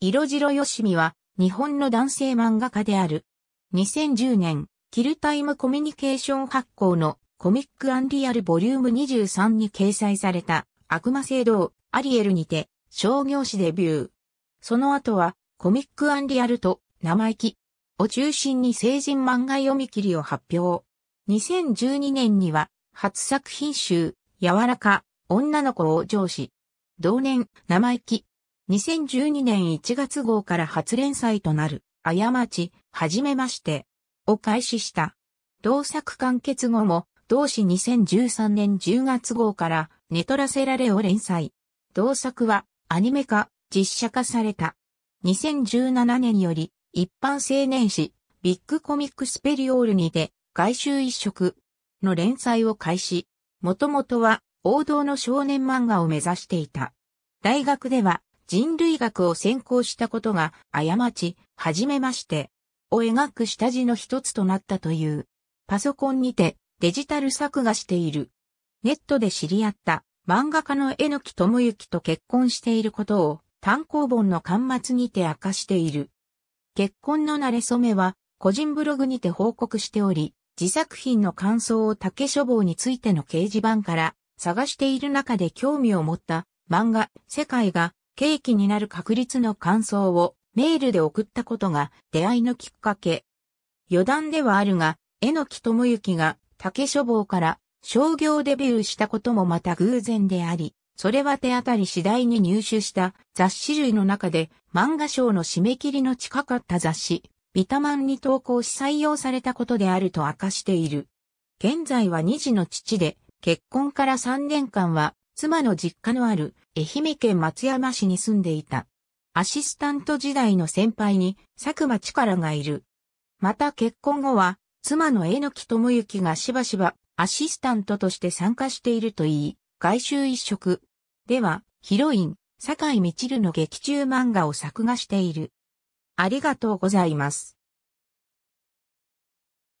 色白よしみは、日本の男性漫画家である。2010年、キルタイムコミュニケーション発行のコミックアンリアルボリューム23に掲載された悪魔聖堂アリエルにて商業誌デビュー。その後はコミックアンリアルと生意気を中心に成人漫画読み切りを発表。2012年には初作品集柔らか女の子を上司。同年生意気2012年1月号から初連載となる、過ち、はじめまして、を開始した。同作完結後も、同誌2013年10月号から、ネトラセラレを連載。同作は、アニメ化、実写化された。2017年より、一般青年誌、ビッグコミックスペリオールにて、外周一色の連載を開始。もともとは、王道の少年漫画を目指していた。大学では、人類学を専攻したことが、過ち、はじめまして、を描く下地の一つとなったという。パソコンにてデジタル作画している。ネットで知り合った漫画家の榎木智之と結婚していることを単行本の端末にて明かしている。結婚の慣れ初めは個人ブログにて報告しており、自作品の感想を竹書房についての掲示板から探している中で興味を持った漫画世界がーキになる確率の感想をメールで送ったことが出会いのきっかけ。余談ではあるが、榎も智之が竹書房から商業デビューしたこともまた偶然であり、それは手当たり次第に入手した雑誌類の中で漫画賞の締め切りの近かった雑誌、ビタマンに投稿し採用されたことであると明かしている。現在は二児の父で、結婚から3年間は妻の実家のある愛媛県松山市に住んでいた。アシスタント時代の先輩に佐久間力がいる。また結婚後は妻の江野木智之がしばしばアシスタントとして参加しているといい、外周一色。では、ヒロイン、坂井みちるの劇中漫画を作画している。ありがとうございます。